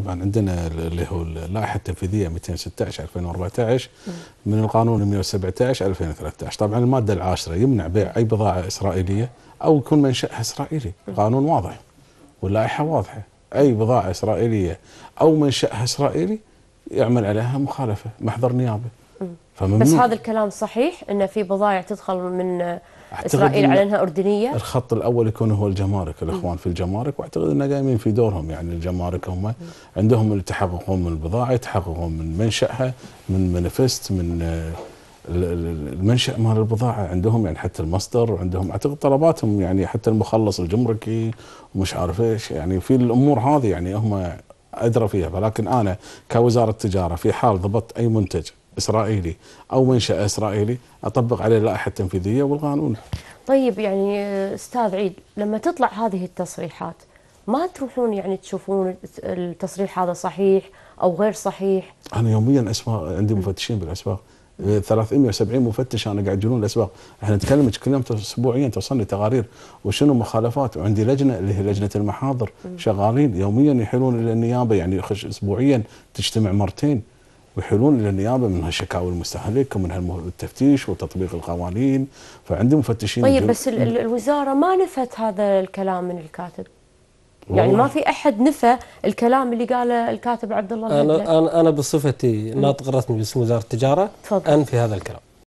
طبعا عندنا اللي هو اللائحه التنفيذيه 216 2014 من القانون 117 2013 طبعا الماده العاشره يمنع بيع اي بضاعه اسرائيليه او يكون منشاها اسرائيلي القانون واضح واللائحه واضحه اي بضاعه اسرائيليه او منشاها اسرائيلي يعمل عليها مخالفه محضر نيابه فممنوع. بس هذا الكلام صحيح ان في بضائع تدخل من اسرائيل على انها اردنيه الخط الاول يكون هو الجمارك الاخوان في الجمارك واعتقد انه قايمين في دورهم يعني الجمارك هم عندهم يتحققون من البضاعه يتحققون من منشاها من منفست من آه، المنشا مال البضاعه عندهم يعني حتى المصدر وعندهم اعتقد طلباتهم يعني حتى المخلص الجمركي ومش عارف ايش يعني في الامور هذه يعني هم ادرى فيها ولكن انا كوزاره تجاره في حال ضبطت اي منتج إسرائيلي أو منشأ إسرائيلي أطبق عليه اللائحة التنفيذية والقانون طيب يعني أستاذ عيد لما تطلع هذه التصريحات ما تروحون يعني تشوفون التصريح هذا صحيح أو غير صحيح أنا يوميا اسواق عندي مفتشين بالأسواق 370 مفتش انا قاعد يجون الاسواق، احنا نتكلم كل يوم اسبوعيا توصلني تقارير وشنو مخالفات وعندي لجنه اللي هي لجنه المحاضر شغالين يوميا يحلون النيابه يعني اسبوعيا تجتمع مرتين ويحيلون الى النيابه من هالشكاوي المستهلك ومن التفتيش وتطبيق القوانين فعندي مفتشين طيب بس الوزاره ما نفت هذا الكلام من الكاتب يعني ما في احد نفى الكلام اللي قاله الكاتب عبد الله انا انا بصفتي ناطق رسمي باسم وزاره التجاره انفي هذا الكلام